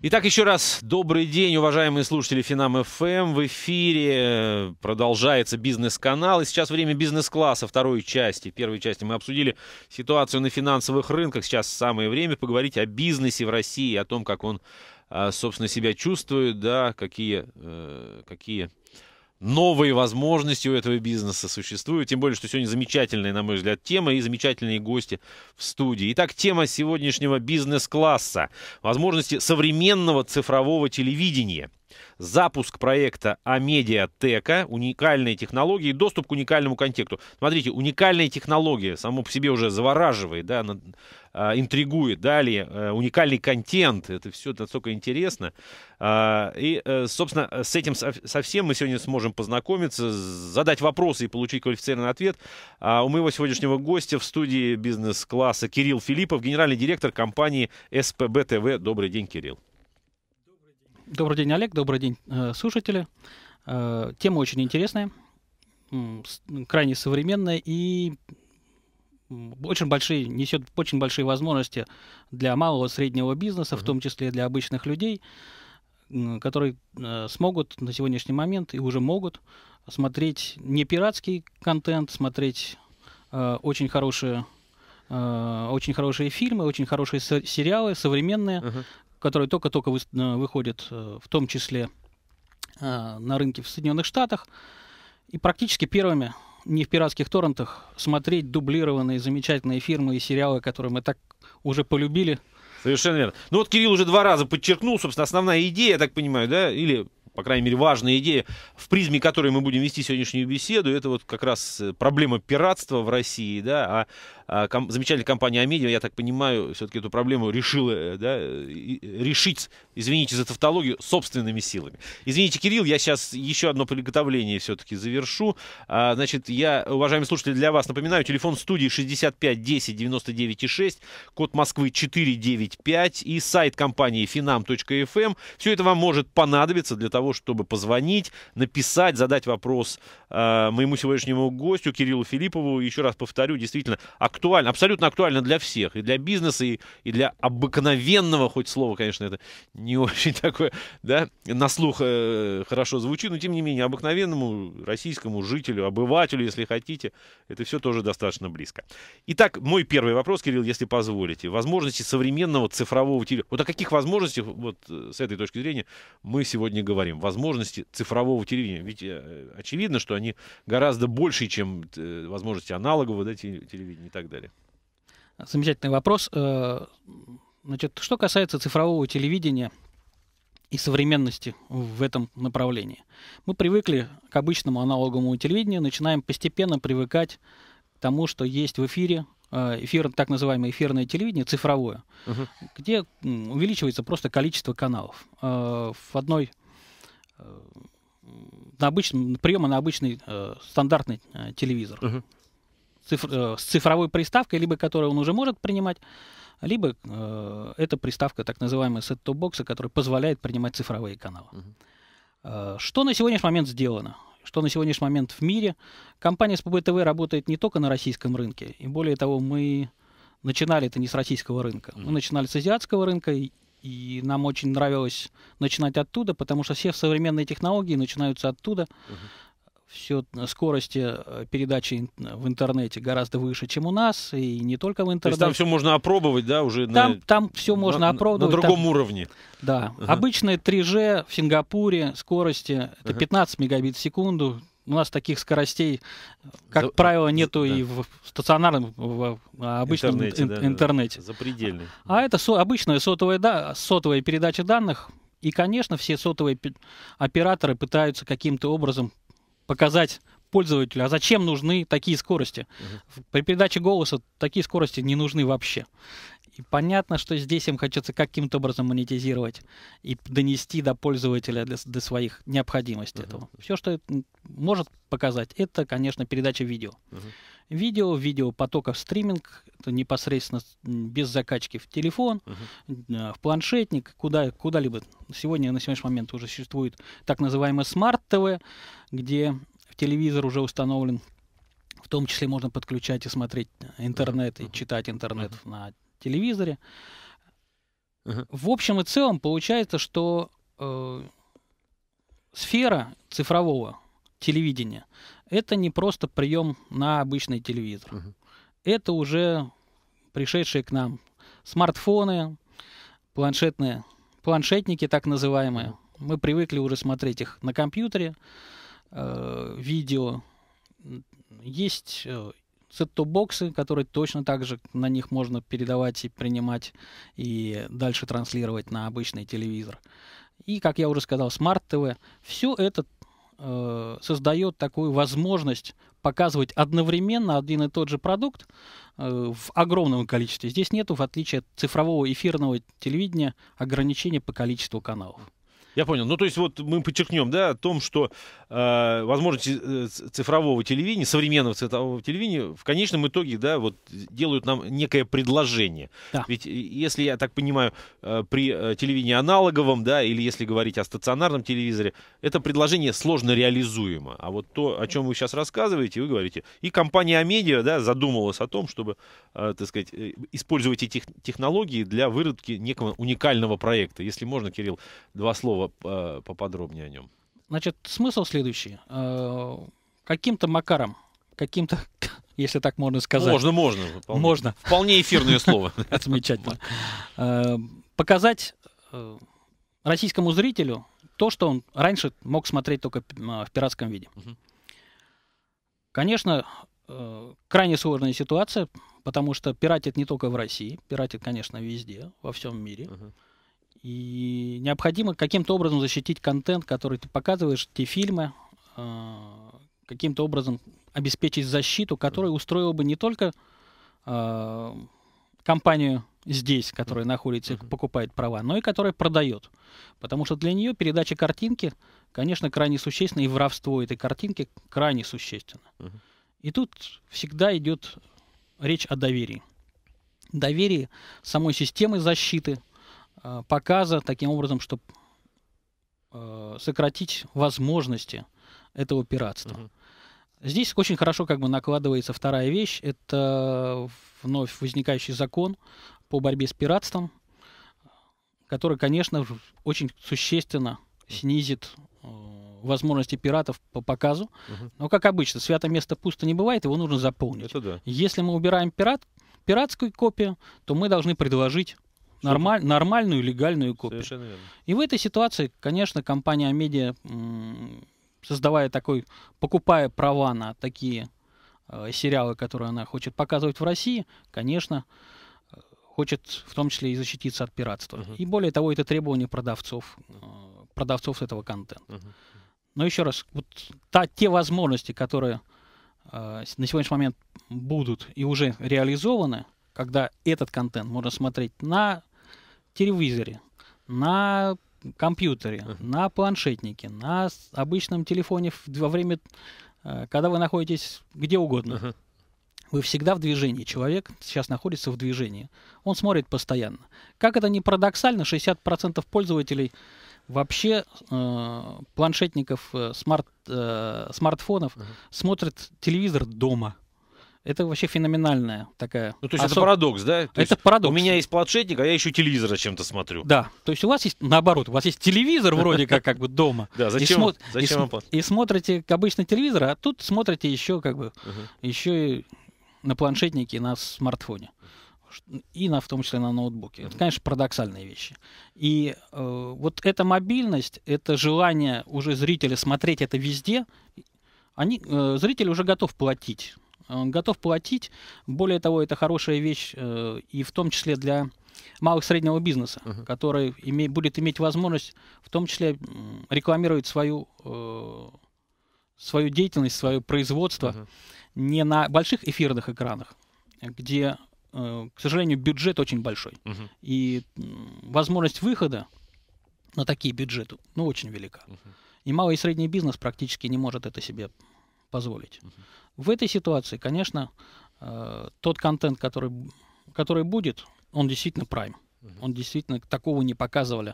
Итак, еще раз добрый день, уважаемые слушатели Финам ФМ. Эм. В эфире э, продолжается бизнес-канал. И сейчас время бизнес-класса второй части. В первой части мы обсудили ситуацию на финансовых рынках. Сейчас самое время поговорить о бизнесе в России, о том, как он а, собственно, себя чувствует, да, какие, э, какие новые возможности у этого бизнеса существуют. Тем более, что сегодня замечательная, на мой взгляд, тема и замечательные гости в студии. Итак, тема сегодняшнего бизнес-класса. Возможности современного цифрового телевидения. Запуск проекта Амедиатека, уникальные технологии, доступ к уникальному контексту. Смотрите, уникальные технологии само по себе уже завораживает, да, а, интригует. Далее, э, уникальный контент, это все настолько интересно. А, и, э, собственно, с этим совсем мы сегодня сможем познакомиться, задать вопросы и получить квалифицированный ответ. А у моего сегодняшнего гостя в студии бизнес-класса Кирилл Филиппов, генеральный директор компании СПБ ТВ. Добрый день, Кирилл. Добрый день, Олег. Добрый день, э, слушатели. Э, тема очень интересная, крайне современная и очень большие, несет очень большие возможности для малого и среднего бизнеса, uh-huh. в том числе для обычных людей, которые э, смогут на сегодняшний момент и уже могут смотреть не пиратский контент, смотреть очень хорошие очень хорошие фильмы, очень хорошие сериалы, современные, uh-huh которые только-только вы, э, выходят, э, в том числе э, на рынке в Соединенных Штатах. И практически первыми, не в пиратских торрентах, смотреть дублированные замечательные фильмы и сериалы, которые мы так уже полюбили. Совершенно верно. Ну вот Кирилл уже два раза подчеркнул, собственно, основная идея, я так понимаю, да, или по крайней мере, важная идея, в призме которой мы будем вести сегодняшнюю беседу, это вот как раз проблема пиратства в России, да, а а, ком, замечательная компания Амедиа, я так понимаю, все-таки эту проблему решила э, да, э, решить, извините за тавтологию, собственными силами. Извините, Кирилл, я сейчас еще одно приготовление все-таки завершу. А, значит, я, уважаемые слушатели, для вас напоминаю, телефон студии 65 10 99 6, код Москвы 495 и сайт компании finam.fm. Эм. Все это вам может понадобиться для того, чтобы позвонить, написать, задать вопрос э, моему сегодняшнему гостю Кириллу Филиппову. Еще раз повторю, действительно, актуально актуально, абсолютно актуально для всех, и для бизнеса, и, и для обыкновенного, хоть слово, конечно, это не очень такое, да, на слух э, хорошо звучит, но тем не менее, обыкновенному российскому жителю, обывателю, если хотите, это все тоже достаточно близко. Итак, мой первый вопрос, Кирилл, если позволите. Возможности современного цифрового телевидения. Вот о каких возможностях, вот э, с этой точки зрения, мы сегодня говорим? Возможности цифрового телевидения. Ведь э, очевидно, что они гораздо больше, чем э, возможности аналогового да, телевидения и так так далее. Замечательный вопрос. Э, значит, что касается цифрового телевидения и современности в этом направлении. Мы привыкли к обычному аналоговому телевидению, начинаем постепенно привыкать к тому, что есть в эфире, э, эфир, так называемое эфирное телевидение, цифровое, угу. где увеличивается просто количество каналов. Э, в одной на обычном приема на обычный э, стандартный э, телевизор. Угу цифр, э, с цифровой приставкой, либо которую он уже может принимать, либо э, это приставка так называемая set-top бокса, которая позволяет принимать цифровые каналы. Угу. Э, что на сегодняшний момент сделано? Что на сегодняшний момент в мире? Компания СПБТВ работает не только на российском рынке, и более того, мы начинали это не с российского рынка, угу. мы начинали с азиатского рынка. И, и нам очень нравилось начинать оттуда, потому что все современные технологии начинаются оттуда. Uh-huh все э, скорости э, передачи в интернете гораздо выше, чем у нас, и не только в интернете. То есть там все можно опробовать, да, уже там, на... Там все можно на, опробовать. На другом там... уровне. Да. Ага. Обычные 3G в Сингапуре скорости это ага. 15 мегабит в секунду, у нас таких скоростей, э, как За, правило, нету да. и в стационарном, в обычном интернете. Ин, да, интернете. Да, Запредельный. А, а это со, обычная сотовая, да, сотовая передача данных. И, конечно, все сотовые операторы пытаются каким-то образом показать пользователю, а зачем нужны такие скорости. Угу. При передаче голоса такие скорости не нужны вообще. И понятно, что здесь им хочется каким-то образом монетизировать и донести до пользователя, для, до своих необходимости uh этого. Все, что может показать, это, конечно, передача видео. uh видео, видео потоков стриминг, это непосредственно без закачки в телефон, uh-huh. в планшетник, куда, куда-либо. Сегодня, на сегодняшний момент уже существует так называемое смарт-ТВ, где в телевизор уже установлен, в том числе можно подключать и смотреть интернет, uh-huh. и читать интернет uh-huh. на телевизоре. Uh-huh. В общем и целом получается, что э, сфера цифрового телевидения это не просто прием на обычный телевизор. Угу. Это уже пришедшие к нам смартфоны, планшетные, планшетники так называемые. Мы привыкли уже смотреть их на компьютере, э, видео. Есть э, сет-топ-боксы, которые точно так же на них можно передавать и принимать и дальше транслировать на обычный телевизор. И, как я уже сказал, смарт-ТВ. Все это э, создает такую возможность показывать одновременно один и тот же продукт э, в огромном количестве. Здесь нету, в отличие от цифрового эфирного телевидения, ограничения по количеству каналов. Я понял. Ну, то есть вот мы подчеркнем, да, о том, что э, возможности э, цифрового телевидения, современного цифрового телевидения, в конечном итоге, да, вот делают нам некое предложение. Да. Ведь если, я так понимаю, э, при э, телевидении аналоговом, да, или если говорить о стационарном телевизоре, это предложение сложно реализуемо. А вот то, о чем вы сейчас рассказываете, вы говорите, и компания Амедиа, да, задумалась о том, чтобы, э, так сказать, использовать эти технологии для выработки некого уникального проекта. Если можно, Кирилл, два слова слова поподробнее о нем. Значит, смысл следующий. А, каким-то макаром, каким-то, если так можно сказать. Можно, можно. Вполне, можно. Вполне эфирное слово. Отмечательно. А, показать э, российскому зрителю то, что он раньше мог смотреть только а, в пиратском виде. Конечно, э, крайне сложная ситуация, потому что пиратит не только в России, пиратит, конечно, везде, во всем мире. Uh-huh. И необходимо каким-то образом защитить контент, который ты показываешь, те фильмы, э, каким-то образом обеспечить защиту, которая устроила бы не только э, компанию здесь, которая находится, и покупает права, но и которая продает. Потому что для нее передача картинки, конечно, крайне существенна, и воровство этой картинки крайне существенно. И тут всегда идет речь о доверии. Доверии самой системы защиты – Э, показа таким образом, чтобы э, сократить возможности этого пиратства. Угу. Здесь очень хорошо как бы накладывается вторая вещь. Это вновь возникающий закон по борьбе с пиратством, который, конечно, очень существенно снизит э, возможности пиратов по показу. Угу. Но, как обычно, святое место пусто не бывает, его нужно заполнить. Это да. Если мы убираем пират, пиратскую копию, то мы должны предложить Нормаль, нормальную легальную копию. Совершенно верно. И в этой ситуации, конечно, компания Амедиа, создавая такой, покупая права на такие э, сериалы, которые она хочет показывать в России, конечно, э, хочет в том числе и защититься от пиратства. Uh-huh. И более того, это требование продавцов, э, продавцов этого контента. Uh-huh. Но еще раз, вот та, те возможности, которые э, на сегодняшний момент будут и уже реализованы, когда этот контент можно смотреть на телевизоре, на компьютере, uh-huh. на планшетнике, на обычном телефоне во время, э, когда вы находитесь где угодно. Uh-huh. Вы всегда в движении. Человек сейчас находится в движении. Он смотрит постоянно. Как это не парадоксально, 60% пользователей вообще э, планшетников, э, смарт, э, смартфонов uh-huh. смотрят телевизор дома. Это вообще феноменальная такая. Ну, то есть Особ... это парадокс, да? То это парадокс. У меня есть планшетник, а я еще телевизора чем-то смотрю. Да. То есть у вас есть, наоборот, у вас есть телевизор вроде как как бы дома. Да, зачем? И смотрите обычно телевизор, а тут смотрите еще как бы, еще и на планшетнике, на смартфоне и на, в том числе на ноутбуке. Это, конечно, парадоксальные вещи. И э, вот эта мобильность, это желание уже зрителя смотреть это везде, они, э, зритель уже готов платить он э, готов платить. Более того, это хорошая вещь э, и в том числе для малых и среднего бизнеса, uh-huh. который име, будет иметь возможность в том числе рекламировать свою, э, свою деятельность, свое производство uh-huh. не на больших эфирных экранах, где, к сожалению, бюджет очень большой. Uh-huh. И возможность выхода на такие бюджеты ну, очень велика. Uh-huh. И малый и средний бизнес практически не может это себе позволить. Угу. В этой ситуации, конечно, э, тот контент, который, который будет, он действительно прайм. Угу. Он действительно такого не показывали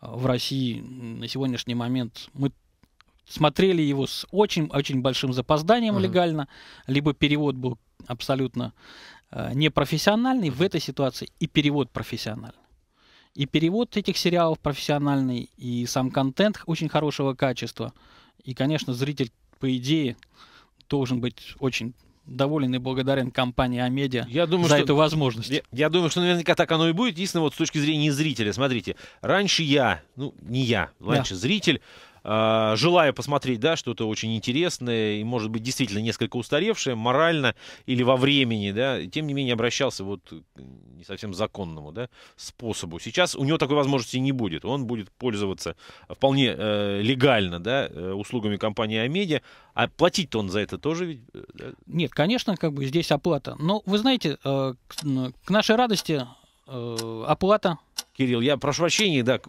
э, в России на сегодняшний момент. Мы смотрели его с очень-очень большим запозданием угу. легально, либо перевод был абсолютно э, непрофессиональный в этой ситуации и перевод профессиональный. И перевод этих сериалов профессиональный, и сам контент очень хорошего качества. И, конечно, зритель по идее, должен быть очень доволен и благодарен компании Амедиа я думаю, за что, эту возможность. Я, я думаю, что наверняка так оно и будет. Единственное, вот с точки зрения зрителя, смотрите, раньше я, ну не я, раньше да. зритель а, желая посмотреть, да, что-то очень интересное и, может быть, действительно несколько устаревшее морально или во времени, да, тем не менее обращался вот к не совсем законному, да, способу. Сейчас у него такой возможности не будет. Он будет пользоваться э, вполне э, легально, да, э, услугами компании Амедиа. А платить-то он за это тоже ведь? Э, да? Нет, конечно, как бы здесь оплата. Но вы знаете, э, к, нашей радости э, оплата Кирилл, я прошу прощения, да,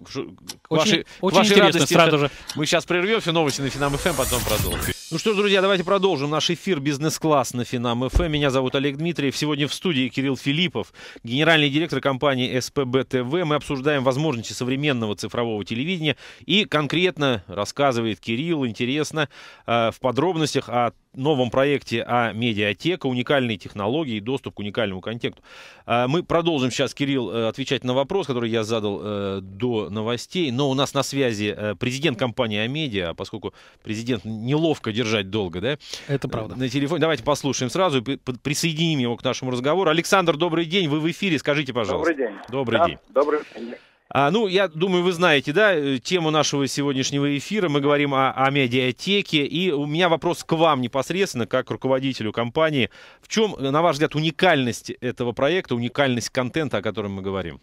к очень, вашей, очень к вашей интересно, радости сразу же. Мы сейчас прервем все новости на Финам ФМ, эм, потом продолжим. Ну что ж, друзья, давайте продолжим наш эфир «Бизнес-класс» на Финам ФМ. Эм. Меня зовут Олег Дмитриев. Сегодня в студии Кирилл Филиппов, генеральный директор компании СПБ ТВ. Мы обсуждаем возможности современного цифрового телевидения и конкретно рассказывает Кирилл, интересно, э, в подробностях о новом проекте о медиатека, уникальные технологии и доступ к уникальному контенту. А, мы продолжим сейчас, Кирилл, э, отвечать на вопрос, который я задал э, до новостей. Но у нас на связи э, президент компании Амедиа, поскольку президент неловко держать долго, да? Это правда. На телефоне. Давайте послушаем сразу и присоединим его к нашему разговору. Александр, добрый день. Вы в эфире. Скажите, пожалуйста. Добрый день. Добрый да, день. Добрый день. А, ну, я думаю, вы знаете, да, э, тему нашего сегодняшнего эфира. Мы говорим о, о медиатеке. И у меня вопрос к вам непосредственно, как руководителю компании. В чем, э, на ваш взгляд, уникальность этого проекта, уникальность контента, о котором мы говорим?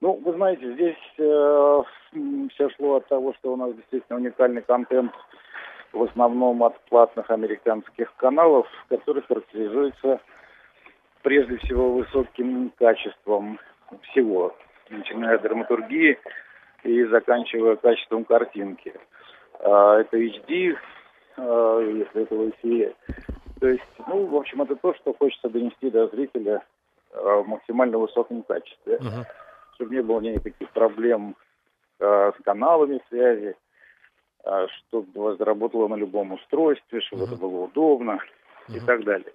Ну, вы знаете, здесь э, все шло от того, что у нас действительно уникальный контент в основном от платных американских каналов, которые характеризуются прежде всего высоким качеством всего начиная от драматургии и заканчивая качеством картинки. А, это HD, а, если это VCA. То есть, ну, в общем, это то, что хочется донести до зрителя а, в максимально высоком качестве. Uh-huh. Чтобы не было никаких проблем с каналами связи, чтобы вас заработало на любом устройстве, чтобы uh-huh. это было удобно uh-huh. и так далее.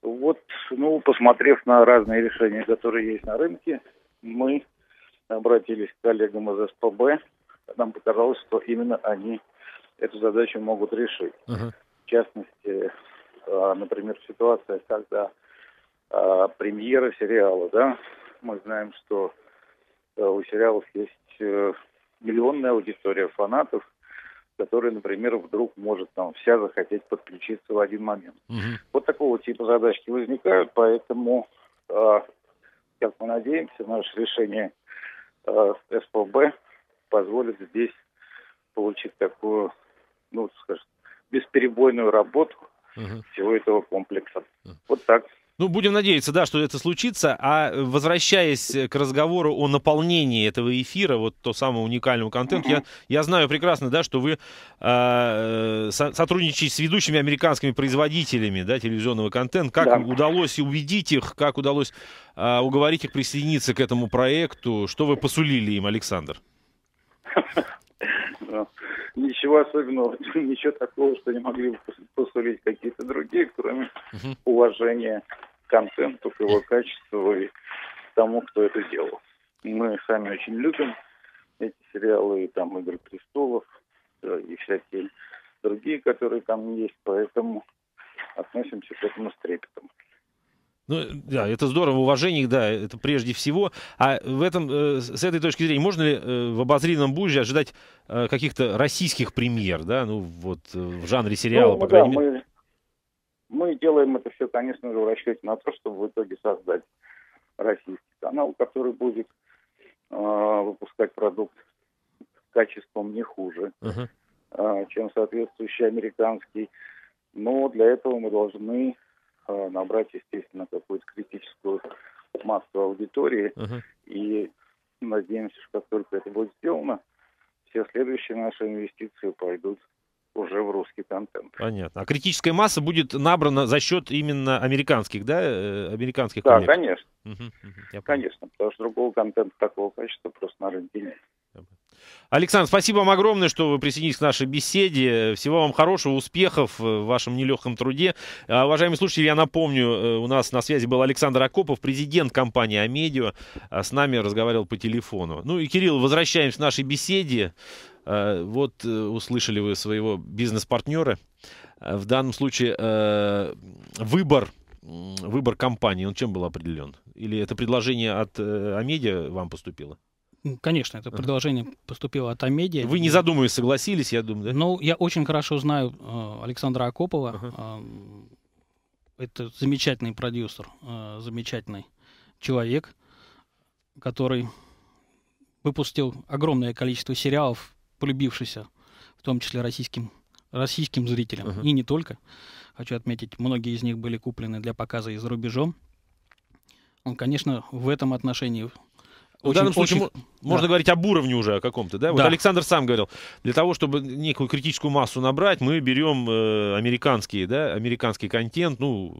Вот, ну, посмотрев на разные решения, которые есть на рынке, мы обратились к коллегам из СПБ. Нам показалось, что именно они эту задачу могут решить. Uh-huh. В частности, а, например, ситуация, когда а, премьера сериала, да, мы знаем, что а, у сериалов есть э, миллионная аудитория фанатов, которые, например, вдруг может там вся захотеть подключиться в один момент. Угу. Вот такого типа задачки возникают, поэтому как мы надеемся, наше решение э, СПБ позволит здесь получить такую, ну, скажем, бесперебойную работу угу. всего этого комплекса. Угу. Вот так. Ну, будем надеяться, да, что это случится. А э, возвращаясь э, к разговору о наполнении этого эфира, вот то самого уникального контента, mm-hmm. я, я знаю прекрасно, да, что вы а, э, со- сотрудничаете с ведущими американскими производителями да, телевизионного контента. Как да. удалось убедить их, как удалось э, уговорить их присоединиться к этому проекту? Что вы посулили им, Александр? Ну, ничего особенного, ничего такого, что не могли бы посулить какие-то другие, кроме уважения к контенту, к его качеству и тому, кто это делал. Мы сами очень любим эти сериалы, и там «Игры престолов», э, и всякие другие, которые там есть, поэтому Ну, да, это здорово, уважение, да, это прежде всего. А в этом, э, с этой точки зрения, можно ли э, в обозримом будущем ожидать э, каких-то российских премьер, да, ну вот э, в жанре сериала, ну, по крайней да, мере? Мы, мы делаем это все, конечно же, в расчете на то, чтобы в итоге создать российский канал, который будет э, выпускать продукт качеством не хуже, uh-huh. чем соответствующий американский. Но для этого мы должны Э, набрать, естественно, какую-то критическую массу аудитории. Uh-huh. И надеемся, что как только это будет сделано, все следующие наши инвестиции пойдут уже в русский контент. Понятно. А критическая масса будет набрана за счет именно американских, да, э, американских? Да, коммерций. конечно. Угу, угу, конечно, потому что другого контента такого качества просто на рынке нет. Александр, спасибо вам огромное, что вы присоединились к нашей беседе. Всего вам хорошего, успехов э, в вашем нелегком труде. А, уважаемые слушатели, я напомню, э, у нас на связи был Александр Акопов, президент компании «Амедио». А с нами разговаривал по телефону. Ну и, Кирилл, возвращаемся к нашей беседе. А, вот э, услышали вы своего бизнес-партнера. В данном случае выбор выбор компании, он чем был определен? Или это предложение от Амедиа вам поступило? Конечно, это предложение поступило от Амедиа. Вы не задумываясь согласились, я думаю, да? Ну, я очень хорошо знаю э, Александра Акопова. это замечательный продюсер, э, замечательный человек, который выпустил огромное количество сериалов, полюбившихся в том числе российским, российским зрителям. Uh-huh. И не только. Хочу отметить, многие из них были куплены для показа и за рубежом. Он, конечно, в этом отношении в данном случае очень... можно да. говорить об уровне уже о каком-то, да? Вот да. Александр сам говорил, для того, чтобы некую критическую массу набрать, мы берем э, американские, да, американский контент, ну,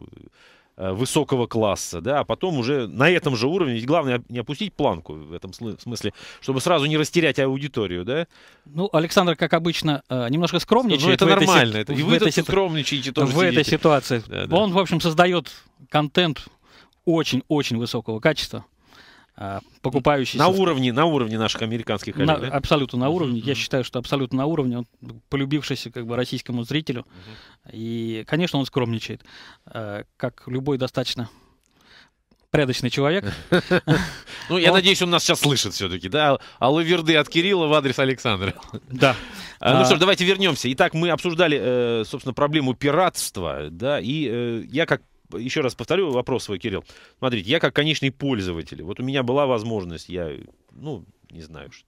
э, высокого класса, да, а потом уже на этом же уровне, ведь главное не опустить планку в этом смысле, чтобы сразу не растерять аудиторию, да? Ну, Александр, как обычно, э, немножко скромничает. Ну, это нормально, это, и вы этой, тут скромничаете тоже. В сидите. этой ситуации. Да, да. Он, в общем, создает контент очень-очень высокого качества, а, покупающий... На уровне, на уровне наших американских коллег, на, да? Абсолютно на уровне. Uh-huh. Я считаю, что абсолютно на уровне. Он полюбившийся как бы российскому зрителю. Uh-huh. И, конечно, он скромничает. А, как любой достаточно прядочный человек. Ну, я надеюсь, он нас сейчас слышит все-таки, да? Алаверды от Кирилла в адрес Александра. Да. А, ну что ж, давайте вернемся. Итак, мы обсуждали, э, собственно, проблему пиратства, да, и э, я как еще раз повторю вопрос свой, Кирилл. Смотрите, я как конечный пользователь, вот у меня была возможность, я, ну, не знаю, что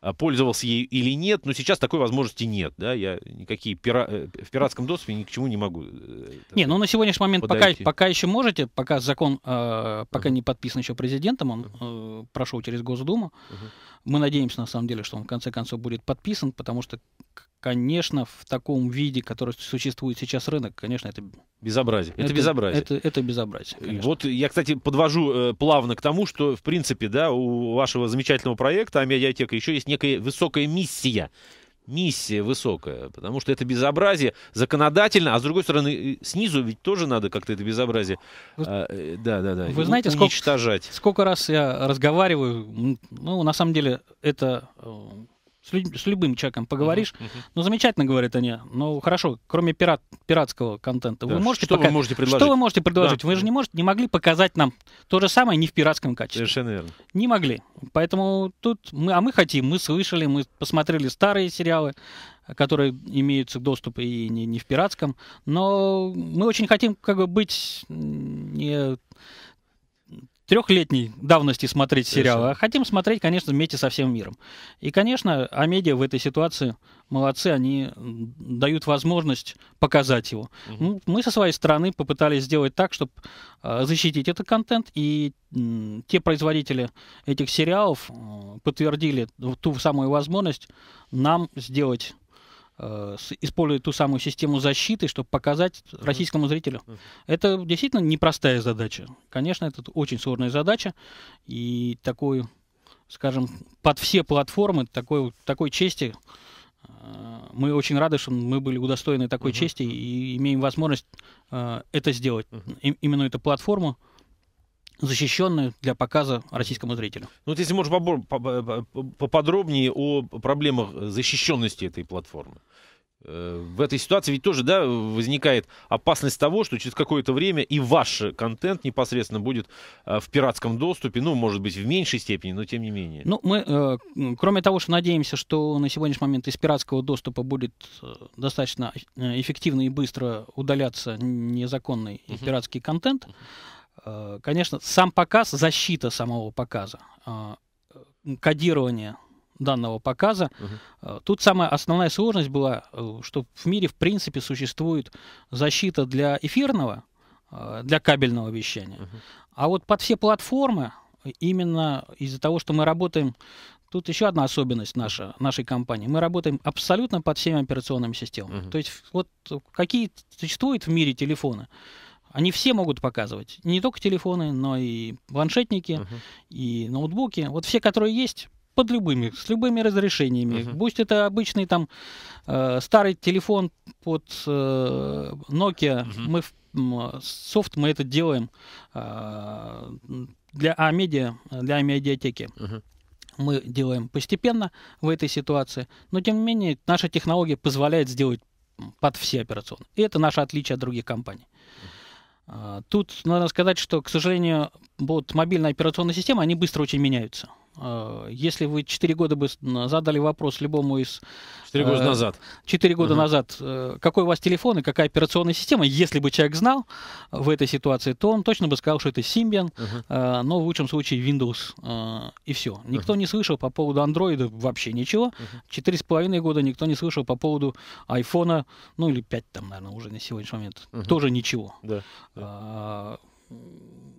а, пользовался ей или нет, но сейчас такой возможности нет, да, я никакие пира... Э, в пиратском доступе ни к чему не могу. Э, не, ну на сегодняшний момент пока, пока еще можете, пока закон э, пока uh-huh. не подписан еще президентом, он э, прошел через Госдуму. Uh-huh. Мы надеемся на самом деле, что он в конце концов будет подписан, потому что конечно, в таком виде, который существует сейчас рынок, конечно, это безобразие. Это, это безобразие. Это, это безобразие. Конечно. Вот я, кстати, подвожу э, плавно к тому, что в принципе, да, у вашего замечательного проекта Амедиатека еще есть некая высокая миссия. Миссия высокая, потому что это безобразие законодательно, а с другой стороны, снизу ведь тоже надо как-то это безобразие. Вы, а, э, да, да, да. Вы знаете, уничтожать. Сколько, сколько раз я разговариваю, ну, на самом деле, это э, с, людь- с любым человеком поговоришь. Uh-huh, uh-huh. Ну, замечательно, говорят они. Ну, хорошо, кроме пират, пиратского контента. Да. Вы можете что пока... вы можете предложить? Что вы можете предложить? Да. Вы же не можете, не могли показать нам то же самое не в пиратском качестве. Совершенно верно. Не могли. Поэтому тут мы, а мы хотим, мы слышали, мы посмотрели старые сериалы, которые имеются доступ и не, не в пиратском. Но мы очень хотим как бы быть не трехлетней давности смотреть Совершенно. сериалы, а хотим смотреть, конечно, вместе со всем миром. И, конечно, Амедиа в этой ситуации молодцы, они дают возможность показать его. Угу. мы со своей стороны попытались сделать так, чтобы а, защитить этот контент, и те производители этих сериалов подтвердили ту самую возможность нам сделать Э, использует ту самую систему защиты, чтобы показать mm -hmm. российскому зрителю. Mm -hmm. Это действительно непростая задача. Конечно, это очень сложная задача. И такой, скажем, под все платформы такой, такой чести э, мы очень рады, что мы были удостоены такой uh-huh. чести и имеем возможность э, это сделать, uh-huh. именно эту платформу защищенную для показа российскому зрителю. Ну, вот если можешь поподробнее о проблемах защищенности этой платформы. Э, в этой ситуации ведь тоже да, возникает опасность того, что через какое-то время и ваш контент непосредственно будет э, в пиратском доступе, ну, может быть, в меньшей степени, но тем не менее. Ну, мы, э, кроме того, что надеемся, что на сегодняшний момент из пиратского доступа будет э, достаточно эффективно и быстро удаляться незаконный uh-huh. пиратский контент, uh-huh Э, конечно, сам показ, защита самого показа, э, кодирование данного показа. Угу. Тут самая основная сложность была, что в мире, в принципе, существует защита для эфирного, для кабельного вещания. Угу. А вот под все платформы, именно из-за того, что мы работаем Тут еще одна особенность наша, нашей компании. Мы работаем абсолютно под всеми операционными системами. uh То есть вот какие существуют в мире телефоны, они все могут показывать. Не только телефоны, но и планшетники, uh-huh. и ноутбуки. Вот все, которые есть, под любыми, с любыми разрешениями. Uh-huh. Пусть это обычный там э, старый телефон под э, Nokia. Uh-huh. Мы в, софт мы это делаем э, для медиа, для Амедиатеки. Uh-huh. Мы делаем постепенно в этой ситуации, но тем не менее наша технология позволяет сделать под все операционные. И это наше отличие от других компаний. А, тут надо сказать, что, к сожалению, вот мобильные операционные системы, они быстро очень меняются. Э, если вы 4 года бы задали вопрос любому из... 4 года э, назад. 4 года угу. назад, э, какой у вас телефон и какая операционная система, если бы человек знал в этой ситуации, то он точно бы сказал, что это Symbian, угу. но в лучшем случае Windows и все. Никто угу. не слышал по поводу Android вообще ничего. Угу. 4,5 года никто не слышал по поводу iPhone, ну или 5 там, наверное, уже на сегодняшний момент. Угу. Тоже ничего. Да, да. Э,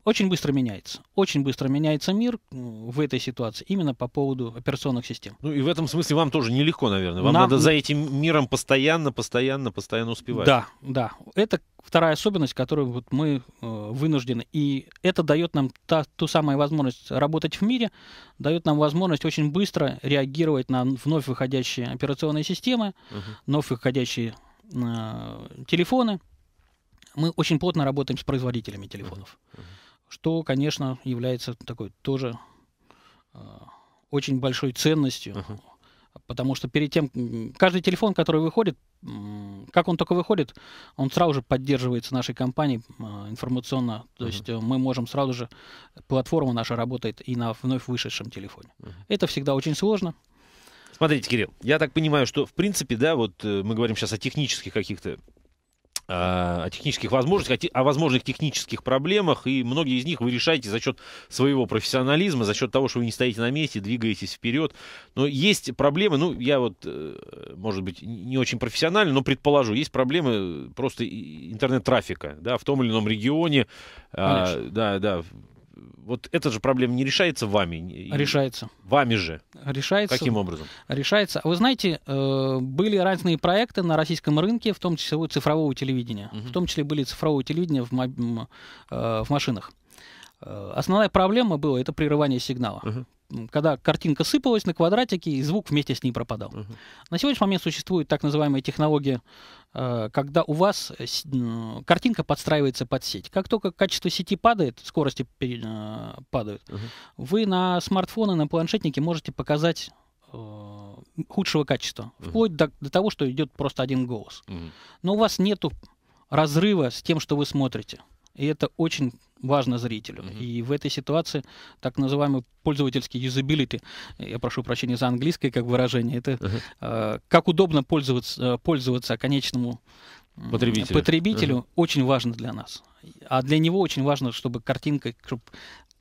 очень быстро меняется. Очень быстро меняется мир в этой ситуации именно по поводу операционных систем. Ну и в этом смысле вам тоже нелегко, наверное. Вам Нам... надо за этим миром постоянно, постоянно, постоянно успевать. Да, да. Это вторая особенность, которую вот мы э, вынуждены. И это дает нам та, ту самую возможность работать в мире, дает нам возможность очень быстро реагировать на вновь выходящие операционные системы, угу. вновь выходящие э, телефоны. Мы очень плотно работаем с производителями телефонов. Угу что, конечно, является такой тоже а, очень большой ценностью. Uh-huh. Потому что перед тем, каждый телефон, который выходит, как он только выходит, он сразу же поддерживается нашей компанией а, информационно. То uh-huh. есть э, мы можем сразу же, платформа наша работает и на вновь вышедшем телефоне. Uh-huh. Это всегда очень сложно. Смотрите, Кирилл, я так понимаю, что в принципе, да, вот э, мы говорим сейчас о технических каких-то а, о технических возможностях, о возможных технических проблемах, и многие из них вы решаете за счет своего профессионализма, за счет того, что вы не стоите на месте, двигаетесь вперед. Но есть проблемы, ну, я вот, э, может быть, не очень профессионально, но предположу, есть проблемы просто интернет-трафика, да, в том или ином регионе, а, да, да, вот эта же проблема не решается вами. Решается. Вами же. Решается. Каким образом? Решается. А вы знаете, э, были разные проекты на российском рынке, в том числе цифрового телевидения. Угу. В том числе были цифровое телевидение в, э, в машинах. Э, основная проблема была это прерывание сигнала. Угу когда картинка сыпалась на квадратике, и звук вместе с ней пропадал. Угу. На сегодняшний момент существует так называемая технология, э, когда у вас картинка подстраивается под сеть. Как только качество сети падает, скорости э, падают, угу. вы на смартфоны, на планшетнике можете показать э, худшего качества, угу. вплоть до, до того, что идет просто один голос. Угу. Но у вас нет разрыва с тем, что вы смотрите. И это очень важно зрителю. Mm-hmm. И в этой ситуации так называемый пользовательский юзабилити, я прошу прощения за английское как выражение, это uh-huh. э, как удобно пользоваться, э, пользоваться конечному потребителю, потребителю uh-huh. очень важно для нас. А для него очень важно, чтобы картинка, чтобы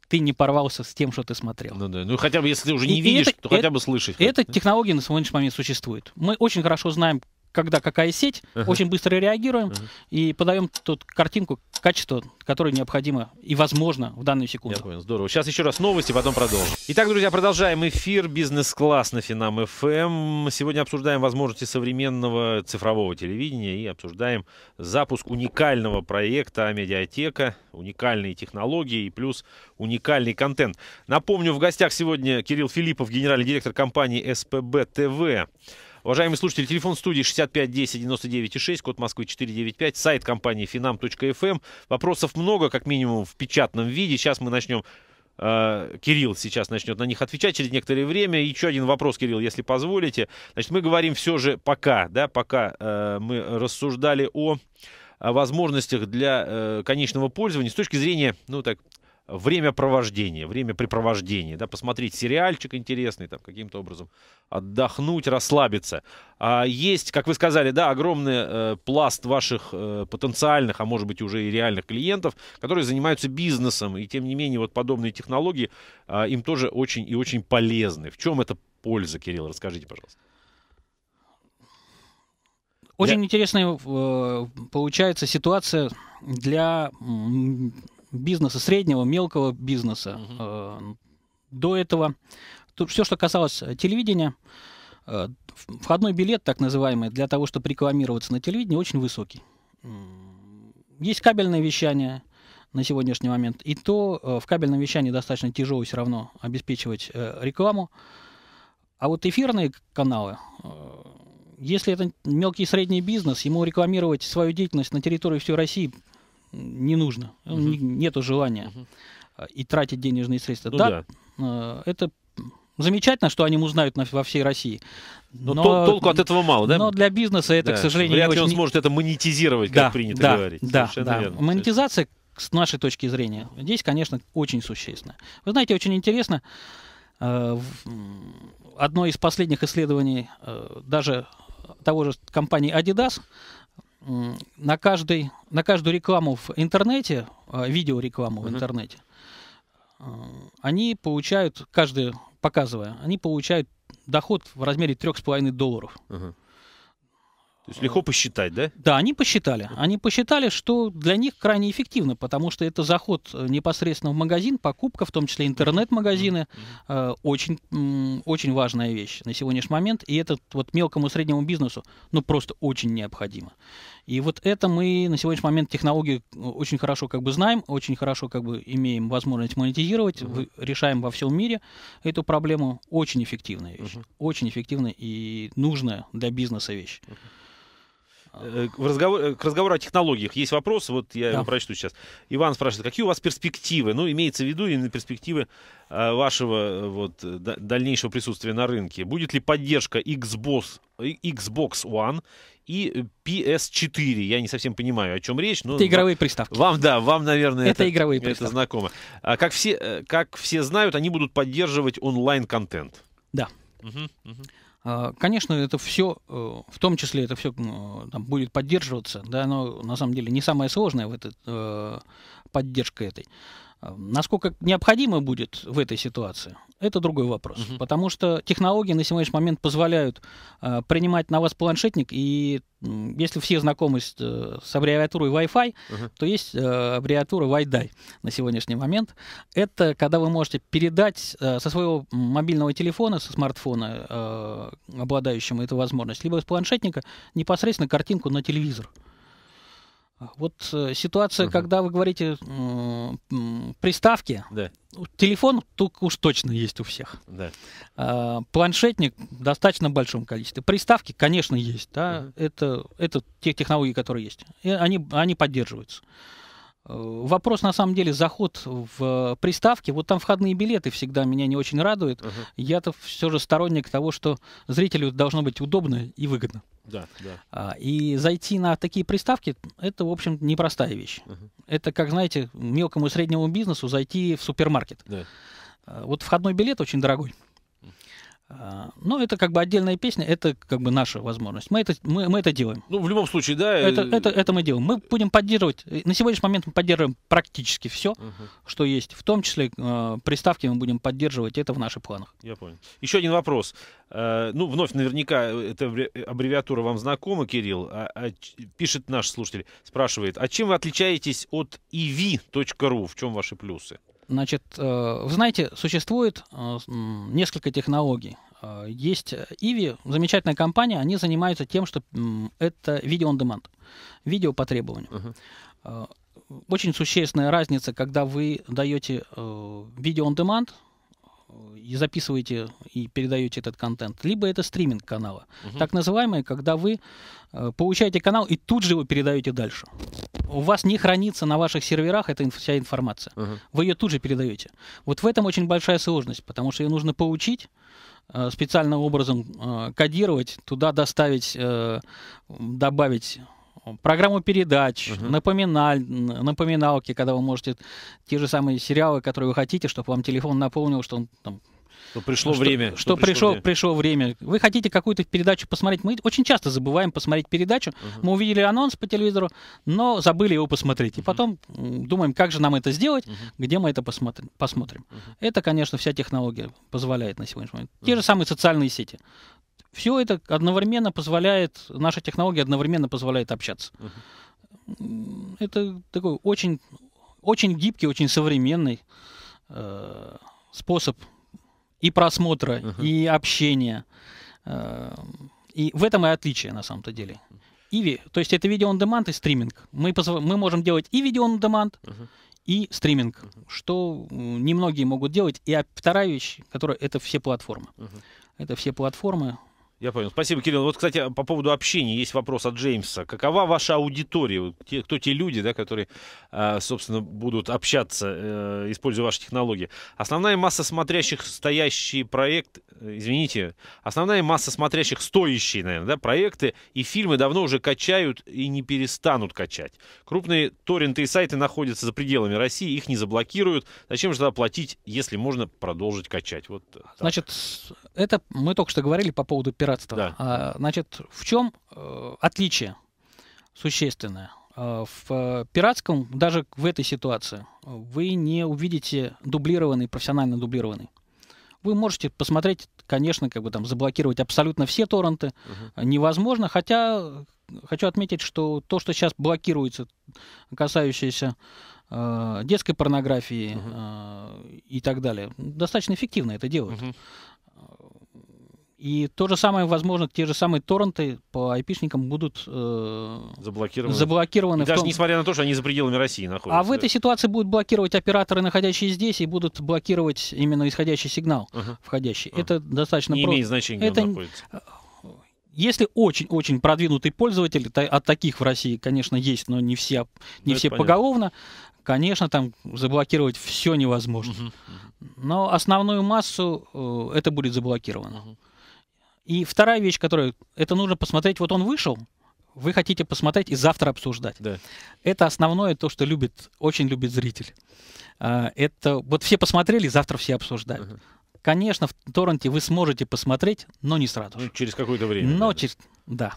ты не порвался с тем, что ты смотрел. Ну да, ну хотя бы если ты уже не и видишь, это, то хотя это, бы слышишь. Эта технология на сегодняшний момент существует. Мы очень хорошо знаем, когда какая сеть, uh-huh. очень быстро реагируем uh-huh. и подаем тут картинку, качество, которое необходимо и возможно в данную секунду. Я понял, здорово. Сейчас еще раз новости, потом продолжим. Итак, друзья, продолжаем эфир «Бизнес-класс» на Финам FM. Эм. Сегодня обсуждаем возможности современного цифрового телевидения и обсуждаем запуск уникального проекта «Медиатека», уникальные технологии и плюс уникальный контент. Напомню, в гостях сегодня Кирилл Филиппов, генеральный директор компании «СПБ ТВ». Уважаемые слушатели, телефон студии 65 10 99 6, код Москвы 495, сайт компании finam.fm. Эм. Вопросов много, как минимум в печатном виде. Сейчас мы начнем э, Кирилл сейчас начнет на них отвечать через некоторое время. еще один вопрос, Кирилл, если позволите. Значит, мы говорим все же пока, да, пока э, мы рассуждали о возможностях для э, конечного пользования с точки зрения, ну так, времяпровождение, времяпрепровождение, да, посмотреть сериальчик интересный, там, каким-то образом отдохнуть, расслабиться. А есть, как вы сказали, да, огромный э, пласт ваших э, потенциальных, а может быть уже и реальных клиентов, которые занимаются бизнесом, и тем не менее вот подобные технологии э, им тоже очень и очень полезны. В чем эта польза, Кирилл, расскажите, пожалуйста. Очень для... интересная э, получается ситуация для бизнеса, среднего, мелкого бизнеса. Угу. Э, до этого тут все, что касалось э, телевидения, э, входной билет, так называемый, для того, чтобы рекламироваться на телевидении, очень высокий. Есть кабельное вещание на сегодняшний момент, и то э, в кабельном вещании достаточно тяжело все равно обеспечивать рекламу. А вот эфирные каналы, если это мелкий и средний бизнес, ему рекламировать свою деятельность на территории всей России не нужно, угу. нету желания угу. и тратить денежные средства. Ну, да, да. Э, это Замечательно, что они узнают на, во всей России. Но, но толку от этого мало, да? Но для бизнеса это, да. к сожалению, вряд ли очень... он сможет это монетизировать, да, как принято да, говорить. Да, да. Верно. Монетизация с нашей точки зрения здесь, конечно, очень существенно. Вы знаете, очень интересно. Одно из последних исследований даже того же компании Adidas на, каждый, на каждую рекламу в интернете, а, видеорекламу mm в интернете, а, они получают, каждый показывая, они получают доход в размере 3,5 долларов. Uh-huh. То есть легко а, посчитать, да? Да, они посчитали. Они посчитали, что для них крайне эффективно, потому что это заход э, непосредственно в магазин, покупка, в том числе интернет-магазины, очень, очень важная вещь на сегодняшний момент. И этот вот мелкому среднему бизнесу, ну, просто очень необходимо. И вот это мы на сегодняшний момент технологии ну, очень хорошо как бы знаем, очень хорошо как бы имеем возможность монетизировать, угу. решаем во всем мире эту проблему. Очень эффективная вещь, угу. очень эффективная и нужная для бизнеса вещь. Угу. Э, в разговор, э, к разговору о технологиях есть вопрос, вот я да. его прочту сейчас. Иван спрашивает, какие у вас перспективы? Ну, имеется в виду именно перспективы э, вашего вот, дальнейшего присутствия на рынке. Будет ли поддержка Xbox, Xbox One и PS4? Я не совсем понимаю, о чем речь. Но это игровые вам, приставки. Вам, да, вам, наверное, это, это, игровые это приставки. знакомо. А как, все, как все знают, они будут поддерживать онлайн-контент. Да. Угу, угу. А, конечно, это все, э, в том числе это все э, там, будет поддерживаться, да, но на самом деле не самое сложное в этой э, поддержке этой. Насколько необходимо будет в этой ситуации, это другой вопрос. Угу. Потому что технологии на сегодняшний момент позволяют э, принимать на вас планшетник, и э, если все знакомы с, э, с аббревиатурой Wi-Fi, угу. то есть э, аббревиатура Wi-Fi на сегодняшний момент. Это когда вы можете передать э, со своего мобильного телефона, со смартфона, э, обладающему этой возможностью, либо с планшетника непосредственно картинку на телевизор. Вот э, ситуация, угу. когда вы говорите приставки, да. телефон тут уж точно есть у всех. Да. А, планшетник в достаточно большом количестве. Приставки, конечно, есть. Да? Угу. Это, это те технологии, которые есть. И они, они поддерживаются. Э, вопрос, на самом деле, заход в приставки. Вот там входные билеты всегда меня не очень радуют. Uh-huh. Я-то все же сторонник того, что зрителю должно быть удобно и выгодно. Да, да. А, и зайти на такие приставки, это, в общем, непростая вещь. Uh-huh. Это, как, знаете, мелкому и среднему бизнесу зайти в супермаркет. Да. Э, вот входной билет очень дорогой. А, ну, это как бы отдельная песня, это как бы наша возможность. Мы это, мы, мы это делаем. Ну, в любом случае, да. Это, э, это, это мы делаем. Мы будем поддерживать, э, на сегодняшний момент мы поддерживаем практически все, угу. что есть. В том числе э, приставки мы будем поддерживать, это в наших планах. Я понял. Еще один вопрос. Э, ну, вновь наверняка э, эта аббревиатура вам знакома, Кирилл. А, а, пишет наш слушатель, спрашивает, а чем вы отличаетесь от ev.ru? В чем ваши плюсы? Значит, э, вы знаете, существует э, несколько технологий. Э, есть Иви, замечательная компания, они занимаются тем, что это видео on demand, видео по требованию. Uh-huh. Очень существенная разница, когда вы даете видео on demand, Э, и записываете и передаете этот контент, либо это стриминг канала, угу. так называемый, когда вы э, получаете канал и тут же его передаете дальше. У вас не хранится на ваших серверах эта инф- вся информация, угу. вы ее тут же передаете. Вот в этом очень большая сложность, потому что ее нужно получить э, специальным образом э, кодировать, туда доставить, э, добавить программу передач, угу. напоминаль, напоминалки, когда вы можете те же самые сериалы, которые вы хотите, чтобы вам телефон напомнил, что он там что пришло что, время. Что, что пришло, время. пришло время. Вы хотите какую-то передачу посмотреть? Мы очень часто забываем посмотреть передачу. Uh-huh. Мы увидели анонс по телевизору, но забыли его посмотреть. Uh-huh. И потом думаем, как же нам это сделать, uh-huh. где мы это посмотри, посмотрим. Uh-huh. Это, конечно, вся технология позволяет на сегодняшний момент. Uh-huh. Те же самые социальные сети. Все это одновременно позволяет, наша технология одновременно позволяет общаться. Uh-huh. Это такой очень, очень гибкий, очень современный э, способ и просмотра, uh-huh. и общения. Э, и в этом и отличие на самом-то деле. И, то есть это видео on demand и стриминг. Мы, мы можем делать и видео on demand, uh-huh. и стриминг, uh-huh. что немногие могут делать. И вторая вещь, которая это все платформы. Uh-huh. Это все платформы, я понял. Спасибо, Кирилл. Вот, кстати, по поводу общения есть вопрос от Джеймса. Какова ваша аудитория? те, кто те люди, да, которые, а, собственно, будут общаться, э, используя ваши технологии? Основная масса смотрящих стоящие проект, э, извините, основная масса смотрящих стоящие, наверное, да, проекты и фильмы давно уже качают и не перестанут качать. Крупные торренты и сайты находятся за пределами России, их не заблокируют. Зачем же тогда платить, если можно продолжить качать? Вот, Значит, это мы только что говорили по поводу пиратства. Да. А, значит, в чем э, отличие существенное? Э, в пиратском, даже в этой ситуации, вы не увидите дублированный, профессионально дублированный. Вы можете посмотреть, конечно, как бы там заблокировать абсолютно все торренты. Угу. Невозможно, хотя хочу отметить, что то, что сейчас блокируется, касающееся э, детской порнографии uh-huh. и так далее. Достаточно эффективно это делают. Uh-huh. И то же самое, возможно, те же самые торренты по айпишникам будут э, заблокированы. заблокированы. даже том... несмотря на то, что они за пределами России находятся. А в этой ситуации будут блокировать операторы, находящие здесь, и будут блокировать именно исходящий сигнал, uh-huh. входящий. Uh-huh. Это достаточно Не просто. имеет значения, Это... находится. Если очень-очень продвинутый пользователь, то, от таких в России, конечно, есть, но не ну, все, не все поголовно, конечно, там заблокировать все невозможно. Uh-huh. Uh-huh. Но основную массу э, это будет заблокировано. Uh-huh. И вторая вещь, которую Это нужно посмотреть, вот он вышел, вы хотите посмотреть и завтра обсуждать. Да. Это основное то, что любит, очень любит зритель. А, это вот все посмотрели, завтра все обсуждают. Угу. Конечно, в торренте вы сможете посмотреть, но не сразу. Ну, через какое-то время. Но да, через... Да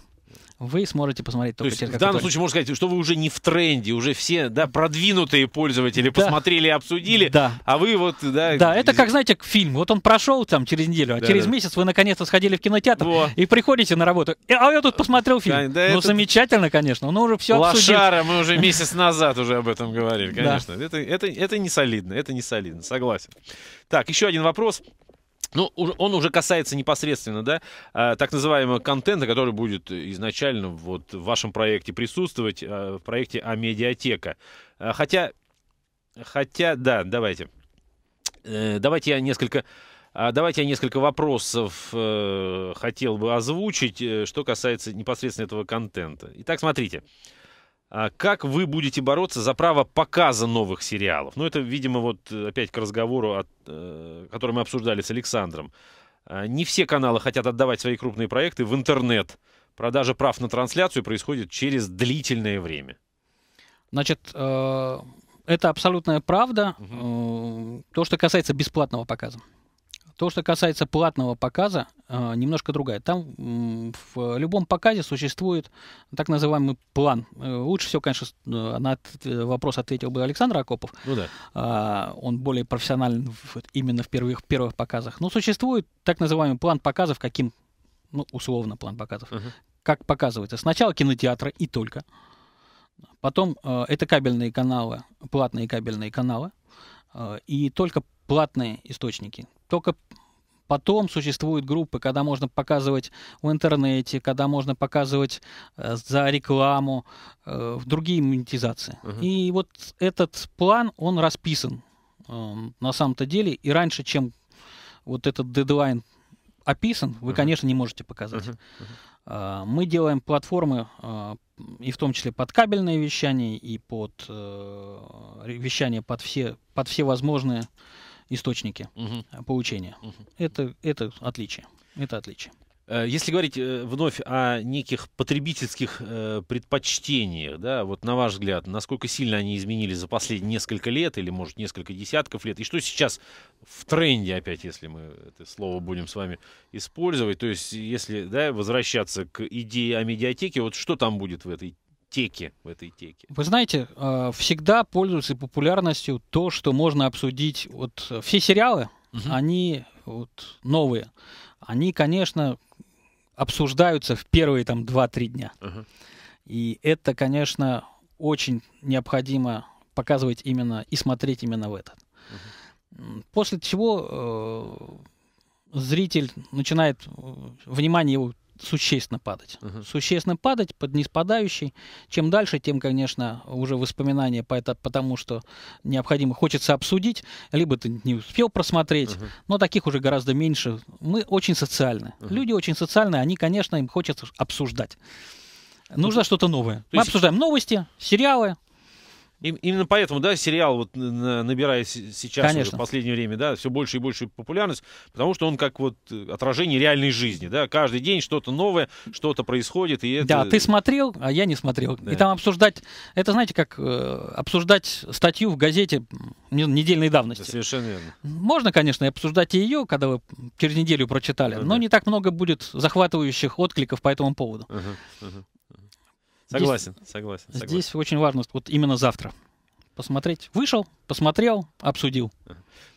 вы сможете посмотреть только То есть, тех, В данном случае можно сказать, что вы уже не в тренде, уже все да, продвинутые пользователи да. посмотрели и обсудили, да. а вы вот... Да, да, это как, знаете, фильм. Вот он прошел там через неделю, а да, через да. месяц вы наконец-то сходили в кинотеатр Во. и приходите на работу. Э, а я тут посмотрел фильм. Да, ну, это... замечательно, конечно, но уже все Лошара, обсудил. мы уже месяц назад уже об этом говорили, конечно. Да. Это, это, это не солидно, это не солидно, согласен. Так, еще один вопрос. Ну, он уже касается непосредственно, да, а, так называемого контента, который будет изначально вот в вашем проекте присутствовать, а, в проекте «Амедиатека». А, хотя, хотя, да, давайте. Э, давайте я несколько... Давайте я несколько вопросов э, хотел бы озвучить, э, что касается непосредственно этого контента. Итак, смотрите. Смотрите. А как вы будете бороться за право показа новых сериалов? Ну, это, видимо, вот э, опять к разговору, от, э, который мы обсуждали с Александром. А, не все каналы хотят отдавать свои крупные проекты в интернет. Продажа прав на трансляцию происходит через длительное время. Значит, э, это абсолютная правда. Угу. То, что касается бесплатного показа. То, что касается платного показа, э, немножко другая. Там в любом показе существует так называемый план. Э, лучше всего, конечно, э, на вопрос ответил бы Александр Акопов. Ну да. А, он более профессионален именно в первых, первых показах. Но существует так называемый план показов, каким, ну, условно план показов. Угу. Как показывается? Сначала кинотеатры и только. Потом это кабельные каналы, платные кабельные каналы. И только платные источники только Потом существуют группы, когда можно показывать в интернете, когда можно показывать э, за рекламу, э, в другие монетизации. Uh-huh. И вот этот план, он расписан э, на самом-то деле. И раньше, чем вот этот дедлайн описан, вы, uh-huh. конечно, не можете показать. Uh-huh. Uh-huh. Э, мы делаем платформы, э, и в том числе под кабельное вещание, и под э, вещание под все, под все возможные источники угу. Э, получения. Угу. Это, это отличие. Это отличие. Э, если говорить э, вновь о неких потребительских предпочтениях, да, вот на ваш взгляд, насколько сильно они изменились за последние несколько лет или, может, несколько десятков лет, и что сейчас в тренде, опять, если мы это слово будем с вами использовать, то есть, если да, возвращаться к идее о медиатеке, вот что там будет в этой теке, в этой теке. Вы знаете, а, всегда пользуется популярностью то, что можно обсудить. Вот э, все сериалы, угу. они вот, новые, они, конечно, обсуждаются в первые там 2-3 дня. Угу. И это, конечно, очень необходимо показывать именно и смотреть именно в этот. Угу. После чего э, зритель начинает э, внимание его существенно падать. Uh -huh. Существенно падать под неспадающий. Чем дальше, тем, конечно, уже воспоминания, по это, потому что необходимо, хочется обсудить, либо ты не успел просмотреть, Uh -huh. но таких уже гораздо меньше. Мы очень социальны. Uh -huh. Люди очень социальные они, конечно, им хочется обсуждать. Ну, Нужно что-то новое. Мы есть... обсуждаем новости, сериалы, именно поэтому, да, сериал вот набирает сейчас уже в последнее время, да, все больше и больше популярность, потому что он как вот отражение реальной жизни, да, каждый день что-то новое, что-то происходит, и это... Да, ты смотрел, а я не смотрел. Да. И там обсуждать, это знаете, как э, обсуждать статью в газете недельной давности. Да, совершенно верно. Можно, конечно, обсуждать и ее, когда вы через неделю прочитали, да, ну но да. не так много будет захватывающих откликов по этому поводу. Uh-huh, uh-huh. Согласен, здесь, согласен, согласен. Здесь очень важно вот именно завтра посмотреть. Вышел, посмотрел, обсудил.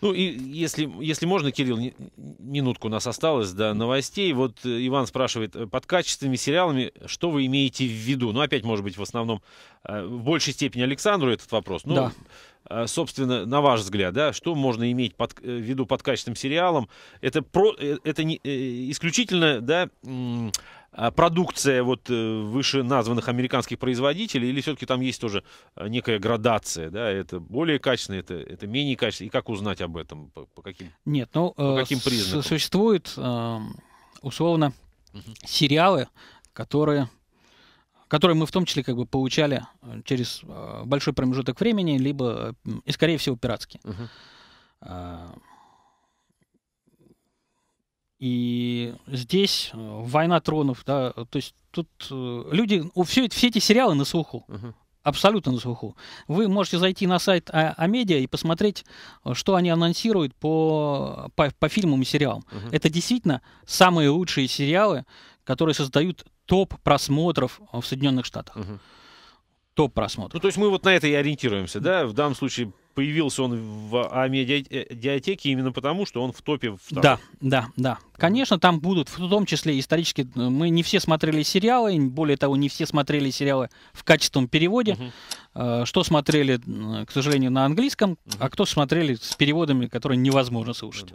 Ну и если, если можно, Кирилл, минутку у нас осталось до новостей. Вот э, Иван спрашивает, э, под качественными сериалами что вы имеете в виду? Ну опять, может быть, в основном, э, в большей степени Александру этот вопрос. Ну, да собственно, на ваш взгляд, да, что можно иметь под, в виду под качественным сериалом? Это, про, это не, исключительно да, а продукция вот э, выше названных американских производителей, или все-таки там есть тоже э, некая градация, да, это более качественно, это, это менее качественно, и как узнать об этом, по, по каким, Нет, ну, по э, каким признакам? Существуют, эм, условно, угу. сериалы, которые которые мы в том числе как бы получали через большой промежуток времени, либо и, скорее всего, пиратские. Uh-huh. И здесь э, «Война тронов», да, э, то есть тут э, люди, все, все эти сериалы на слуху. Uh-huh абсолютно на слуху. Вы можете зайти на сайт а, Амедиа и посмотреть, что они анонсируют по, по, по фильмам и сериалам. Угу. Это действительно самые лучшие сериалы, которые создают топ просмотров в Соединенных Штатах. Угу топ просмотров. Ну, то есть мы вот на это и ориентируемся, да? В данном случае появился он в медиатеке э, именно потому, что он в топе второй. Да, да, да. Конечно, там будут, в том числе исторически, э, мы не все смотрели сериалы, более того, не все смотрели сериалы в качественном переводе. Uh -huh. Э, что смотрели, к сожалению, на английском, Uh -huh. а кто смотрели с переводами, которые невозможно слушать.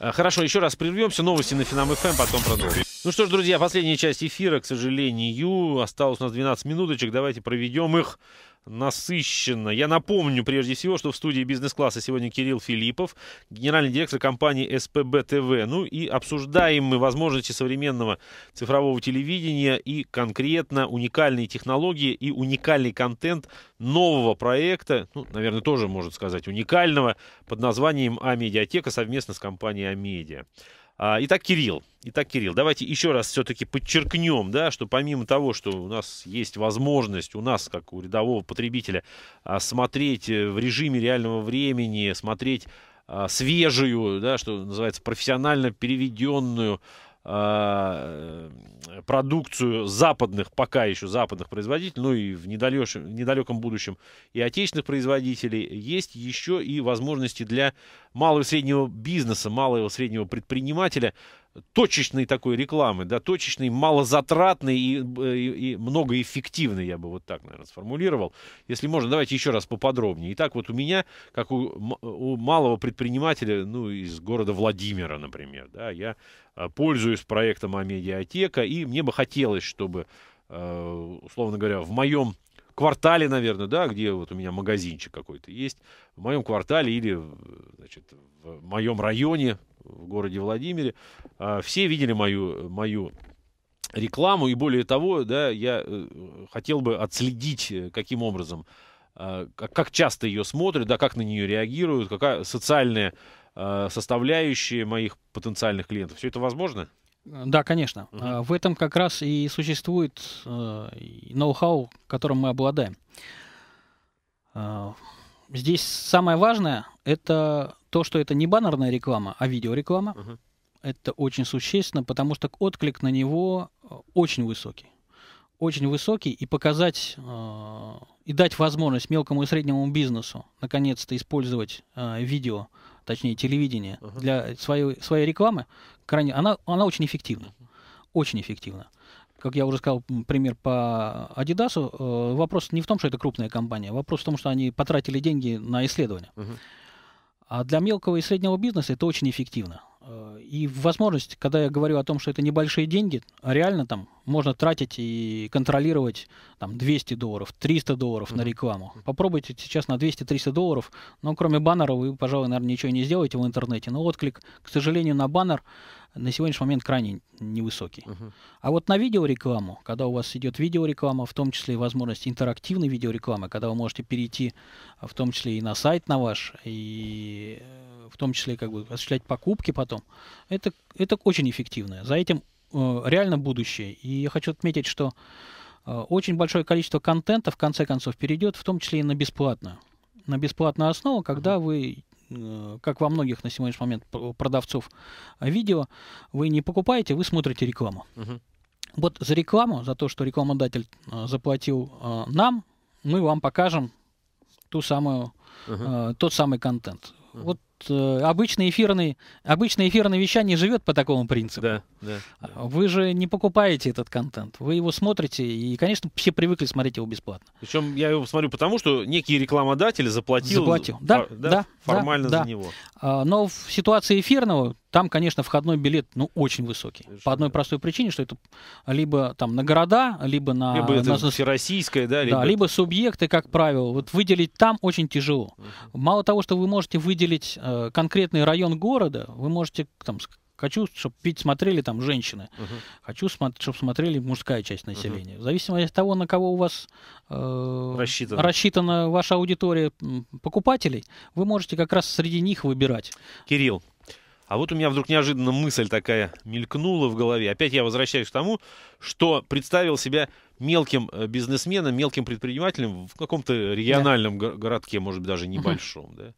Ну хорошо, еще раз прервемся. Новости на Финам ФМ, эм, потом продолжим. Ну что ж, друзья, последняя часть эфира, к сожалению, осталось у нас 12 минуточек. Давайте проведем их насыщенно. Я напомню, прежде всего, что в студии бизнес-класса сегодня Кирилл Филиппов, генеральный директор компании СПБ ТВ. Ну и обсуждаем мы возможности современного цифрового телевидения и конкретно уникальные технологии и уникальный контент нового проекта, ну, наверное, тоже можно сказать уникального, под названием «Амедиатека» совместно с компанией «Амедиа». А, итак, Кирилл. Итак, Кирилл, давайте еще раз все-таки подчеркнем, да, что помимо того, что у нас есть возможность у нас, как у рядового потребителя, а, смотреть э, в режиме реального времени, смотреть а, свежую, да, что называется, профессионально переведенную Э, продукцию западных, пока еще западных производителей, ну и в, недалеш... недалеком будущем и отечественных производителей, есть еще и возможности для малого и среднего бизнеса, малого и среднего предпринимателя – точечной такой рекламы, да, точечной, малозатратной и, э, и, и многоэффективной, я бы вот так, наверное, сформулировал. Если можно, давайте еще раз поподробнее. Итак, вот у меня, как у, у малого предпринимателя, ну, из города Владимира, например, да, я э, пользуюсь проектом «Амедиатека», и мне бы хотелось, чтобы, э, условно говоря, в моем квартале, наверное, да, где вот у меня магазинчик какой-то есть, в моем квартале или, значит, в моем районе, в городе Владимире. А, все видели мою, мою рекламу, и более того, да, я э, хотел бы отследить, э, каким образом, а, как часто ее смотрят, да, как на нее реагируют, какая социальная а, составляющая моих потенциальных клиентов. Все это возможно? Да, конечно. Угу. В этом как раз и существует э, ноу-хау, которым мы обладаем. Здесь самое важное – это то, что это не баннерная реклама, а видеореклама, угу. это очень существенно, потому что отклик на него э, очень высокий. Очень высокий, и показать э, и дать возможность мелкому и среднему бизнесу наконец-то использовать э, видео, точнее телевидение, uh-huh. для своей, своей рекламы, крайне, она, она очень эффективна. Uh-huh. Очень эффективна как я уже сказал, пример по Adidas, э, вопрос не в том, что это крупная компания, вопрос в том, что они потратили деньги на исследования. Uh-huh. А для мелкого и среднего бизнеса это очень эффективно. Э, и возможность, когда я говорю о том, что это небольшие деньги, а реально там можно тратить и контролировать там, 200 долларов, 300 долларов mm-hmm. на рекламу. Попробуйте сейчас на 200-300 долларов, но кроме баннера вы, пожалуй, наверное, ничего не сделаете в интернете. Но отклик, к сожалению, на баннер на сегодняшний момент крайне невысокий. Uh-huh. А вот на видеорекламу, когда у вас идет видеореклама, в том числе и возможность интерактивной видеорекламы, когда вы можете перейти а, в том числе и на сайт на ваш, и э, в том числе как бы осуществлять покупки потом, это, это очень эффективно. За этим Э, реально будущее. И я хочу отметить, что э, очень большое количество контента, в конце концов, перейдет, в том числе и на бесплатную. На бесплатную основу, когда вы э, как во многих на сегодняшний момент продавцов видео, вы не покупаете, вы смотрите рекламу. Uh-huh. Вот за рекламу, за то, что рекламодатель заплатил нам, мы вам покажем ту самую, uh-huh. тот самый контент. Uh-huh. Вот Э, обычный эфирный, обычное эфирное вещание живет по такому принципу. Да, да, да. А вы же не покупаете этот контент, вы его смотрите, и, конечно, все привыкли смотреть его бесплатно. Причем я его смотрю потому, что некий рекламодатель заплатил, заплатил. Да, да, да, формально да, за да. него. А, но в ситуации эфирного там, конечно, входной билет ну, очень высокий. Совершенно. По одной простой причине, что это либо там на города, либо на... Либо это на, всероссийское, да? Либо, да, либо субъекты, как правило. Вот выделить там очень тяжело. Uh-huh. Мало того, что вы можете выделить э, Э, конкретный район города, вы можете там хочу, чтобы пить смотрели там женщины, uh-huh. хочу, чтобы смотрели мужская часть населения. Uh-huh. В зависимости от того, на кого у вас э, рассчитана. рассчитана ваша аудитория покупателей, вы можете как раз среди них выбирать. Кирилл, а вот у меня вдруг неожиданно мысль такая мелькнула в голове. Опять я возвращаюсь к тому, что представил себя мелким э, бизнесменом, мелким предпринимателем в каком-то региональном да. городке, может быть, даже небольшом. Угу. Да?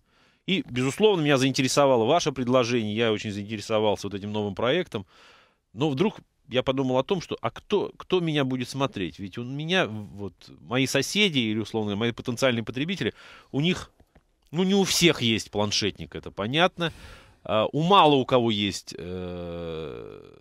И, безусловно, меня заинтересовало ваше предложение, я очень заинтересовался вот этим новым проектом. Но вдруг я подумал о том, что а кто, кто меня будет смотреть? Ведь у меня, вот, мои соседи или, условно, мои потенциальные потребители, у них, ну, не у всех есть планшетник, это понятно. А, у мало у кого есть э,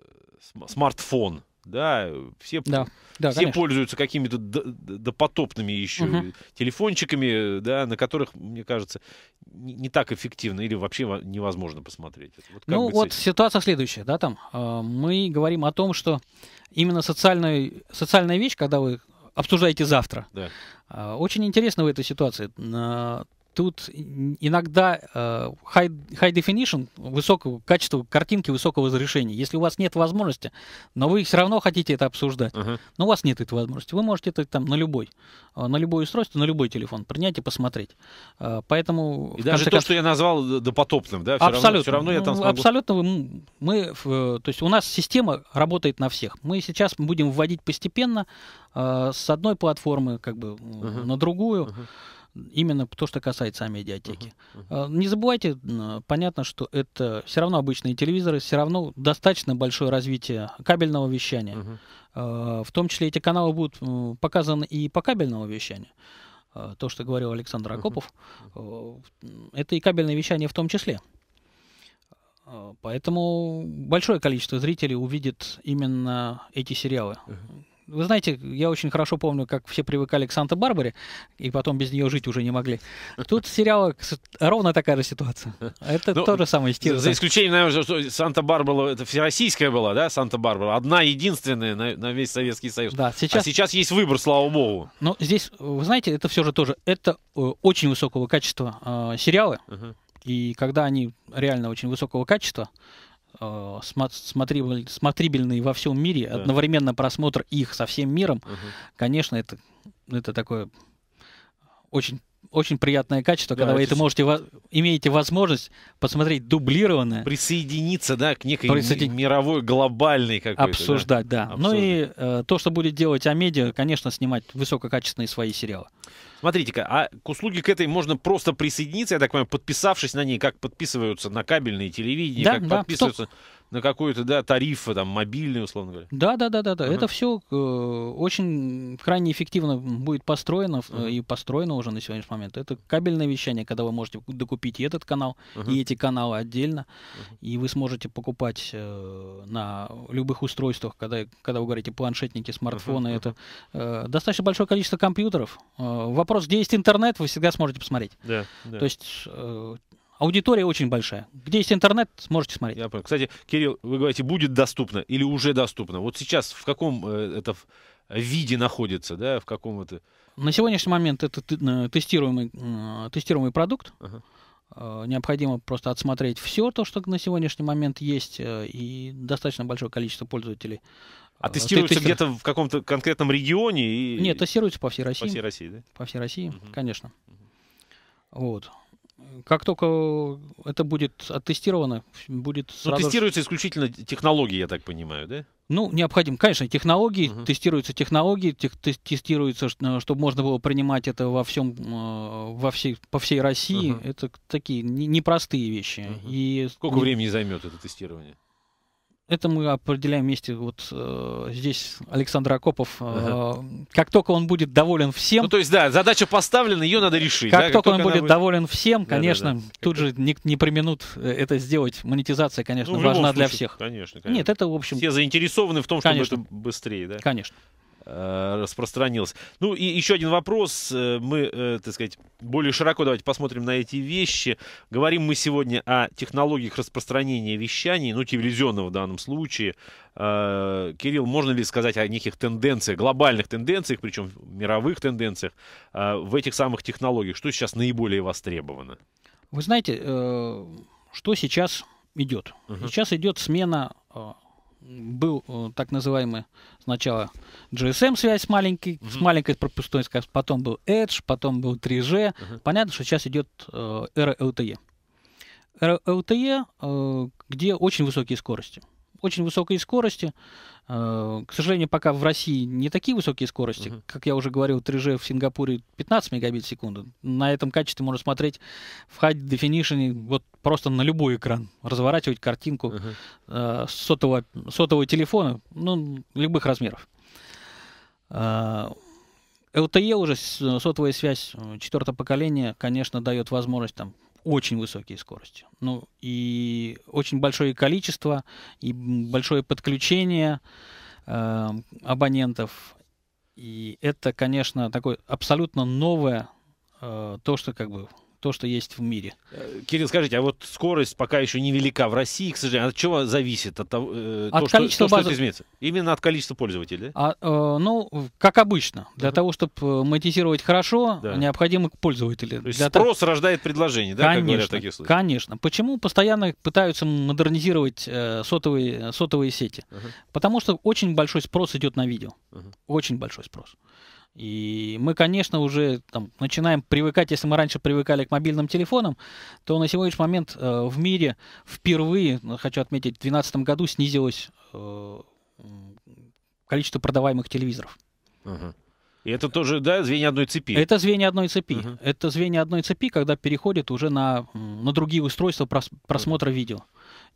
смартфон, Э, да, все, да, да, все пользуются какими-то допотопными еще угу. телефончиками, э, да, на которых, мне кажется, не, не так эффективно или вообще невозможно посмотреть. Вот ну вот ситуация следующая, да, там э, мы говорим о том, что именно социальная, социальная вещь, когда вы обсуждаете завтра, да. э, очень интересно в этой ситуации э, тут иногда э, high, high definition, высокого качества картинки, высокого разрешения. Если у вас нет возможности, но вы все равно хотите это обсуждать, uh-huh. но у вас нет этой возможности, вы можете это там на любой, э, на любое устройство, на любой телефон принять и посмотреть. Э, поэтому... И даже то, концов... что я назвал допотопным, да? Все абсолютно. Равно, все равно я там ну, смогу... Абсолютно. Мы, мы, то есть у нас система работает на всех. Мы сейчас будем вводить постепенно с одной платформы как бы uh-huh. на другую. Uh-huh. Именно то, что касается медиатеки. Uh-huh, uh-huh. Не забывайте, понятно, что это все равно обычные телевизоры, все равно достаточно большое развитие кабельного вещания. Uh-huh. В том числе эти каналы будут показаны и по кабельному вещанию. А, то, что говорил Александр Акопов, uh-huh. это и кабельное вещание в том числе. Поэтому большое количество зрителей увидит именно эти сериалы. Uh-huh. Вы знаете, я очень хорошо помню, как все привыкали к Санта-Барбаре, и потом без нее жить уже не могли. Тут сериал ровно такая же ситуация. Это ну, тоже самое стиль. За исключением, наверное, что Санта-Барбара это всероссийская была, да, Санта-Барбара. Одна единственная на, на весь Советский Союз. Да, а сейчас... А сейчас есть выбор, слава богу. Но здесь, вы знаете, это все же тоже, это э, очень высокого качества э, сериалы. Uh-huh. И когда они реально очень высокого качества, э, смотрибель, смотрибельные во всем мире, да. одновременно просмотр их со всем миром, угу. конечно, это, это такое очень очень приятное качество, да, когда вы это можете имеете возможность посмотреть дублированное. Присоединиться, да, к некой присоедин... мировой, глобальной какой-то. Обсуждать, да. да. Ну и э, то, что будет делать Амедиа, конечно, снимать высококачественные свои сериалы. Смотрите-ка, а к услуге к этой можно просто присоединиться, я так понимаю, подписавшись на ней, как подписываются на кабельные телевидения, да, как да. подписываются... Кто? на какой-то, да, тариф, там, мобильный, условно говоря. Да, да, да, да, да. Uh-huh. Это все э, очень крайне эффективно будет построено uh-huh. и построено уже на сегодняшний момент. Это кабельное вещание, когда вы можете докупить и этот канал, uh-huh. и эти каналы отдельно, uh-huh. и вы сможете покупать э, на любых устройствах, когда, когда вы говорите планшетники, смартфоны, uh-huh. это э, достаточно большое количество компьютеров. Э, вопрос, где есть интернет, вы всегда сможете посмотреть. yeah, Yeah. То есть э, Аудитория очень большая. Где есть интернет, сможете смотреть. Я понял. Кстати, Кирилл, вы говорите, будет доступно или уже доступно? Вот сейчас в каком э, это виде находится, да, в каком это? На сегодняшний момент это э, тестируемый, э, тестируемый продукт. Ага. Необходимо просто отсмотреть все то, что на сегодняшний момент есть, и достаточно большое количество пользователей. А тестируется тестер... где-то в каком-то конкретном регионе? И... Нет, тестируется по всей России. По всей России, да? По всей России, угу. конечно. Угу. Вот. Как только это будет оттестировано, будет... Но ну, тестируются исключительно технологии, я так понимаю, да? Ну, необходим, конечно, технологии, uh-huh. тестируются технологии, Тестируются, чтобы можно было принимать это во всем, э, во всей, по всей России. Uh-huh. Это такие непростые вещи. Uh-huh. И... Сколько времени займет это тестирование? это мы определяем вместе. Вот э, здесь Александр Акопов. Э, ага. Как только он будет доволен всем. Ну, то есть, да, задача поставлена, ее надо решить. Как, да? только, как только он будет, доволен всем, да, конечно, да, да. тут же не, не применут э, это сделать. Монетизация, конечно, ну, важна случае, для всех. Конечно, конечно. Нет, это, в общем. Все заинтересованы в том, конечно. чтобы это быстрее, да? Конечно. Э, распространилось. Ну и еще один вопрос. Э, мы, э, так сказать, более широко давайте посмотрим на эти вещи. Говорим мы сегодня о технологиях распространения вещаний, ну телевизионного в данном случае. Кирилл, можно ли сказать о неких тенденциях, глобальных тенденциях, причем мировых тенденциях в этих самых технологиях? Что сейчас наиболее востребовано? Вы знаете, что сейчас идет? Угу. Сейчас идет смена был э, так называемый сначала GSM-связь маленький, mm-hmm. с маленькой пропускной, скоростью потом был Edge, потом был 3G. Mm-hmm. Понятно, что сейчас идет э, эра LTE. Эра LTE, э, где очень высокие скорости очень высокой скорости. Э, к сожалению, пока в России не такие высокие скорости. Uh-huh. Как я уже говорил, 3G в Сингапуре 15 мегабит в секунду. На этом качестве можно смотреть в High Definition вот просто на любой экран. Разворачивать картинку uh-huh. Э, сотового, сотового телефона, ну, любых размеров. LTE э, уже сотовая связь четвертого поколения, конечно, дает возможность там очень высокие скорости. Ну, и очень большое количество, и большое подключение э, абонентов. И это, конечно, такое абсолютно новое, э, то, что как бы то, что есть в мире. Кирилл, скажите, а вот скорость пока еще невелика в России, к сожалению. От чего зависит? От, того, э, от то, количества что, то, что это изменится? Именно от количества пользователей? А, э, ну, как обычно. Для uh того, чтобы э, монетизировать хорошо, да. необходимы пользователи. То есть для спрос того... рождает предложение, да, конечно, как говорят в таких случаях? Конечно. Почему постоянно пытаются модернизировать э, сотовые, сотовые сети? Uh-huh. Потому что очень большой спрос идет на видео. Uh-huh. Очень большой спрос. И мы, конечно, уже там, начинаем привыкать, если мы раньше привыкали к мобильным телефонам, то на сегодняшний момент э, в мире впервые, ну, хочу отметить, в 2012 году снизилось э, количество продаваемых телевизоров. Uh-huh. И это тоже, да, звенья одной цепи? Это звенья одной цепи. Uh-huh. Это звенья одной цепи, когда переходит уже на, на другие устройства прос- просмотра uh-huh. видео.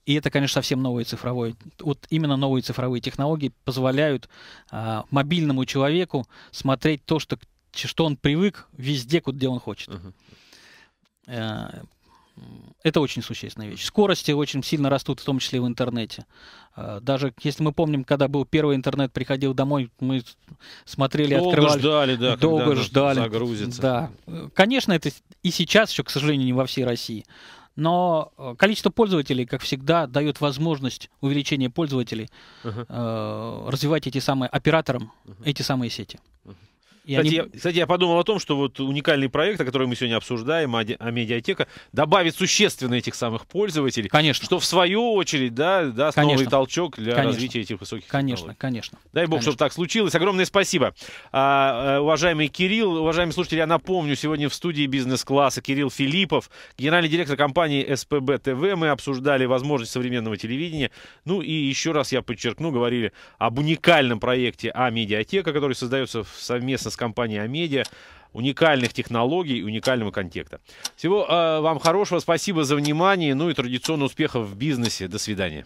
И это, конечно, совсем новые цифровые. Вот именно новые цифровые технологии позволяют а, мобильному человеку смотреть то, что, что он привык везде, куда он хочет. Uh-huh. А, это очень существенная вещь. Скорости очень сильно растут, в том числе в интернете. Э, даже если мы помним, когда был первый интернет, приходил домой, мы смотрели, долго открывали. ждали, да, долго ждали. Загрузится. Да. Конечно, это и сейчас еще, к сожалению, не во всей России. Но э, количество пользователей, как всегда, дает возможность увеличения пользователей uh-huh. э, развивать эти самые операторам uh-huh. эти самые сети. Uh-huh. И кстати, они... я, кстати, я подумал о том, что вот уникальный проект, о котором мы сегодня обсуждаем, а, а медиатека, добавит существенно этих самых пользователей. Конечно. Что в свою очередь, да, даст конечно. новый толчок для конечно. развития этих высоких Конечно, технологий. конечно. Дай бог, конечно. чтобы так случилось. Огромное спасибо. А, а, уважаемый Кирилл, уважаемые слушатели, я напомню, сегодня в студии бизнес-класса Кирилл Филиппов, генеральный директор компании СПБ ТВ. Мы обсуждали возможность современного телевидения. Ну и еще раз я подчеркну, говорили об уникальном проекте А-медиатека, который создается совместно с компании «Амедиа» уникальных технологий и уникального контекста. Всего э, вам хорошего, спасибо за внимание, ну и традиционно успехов в бизнесе. До свидания.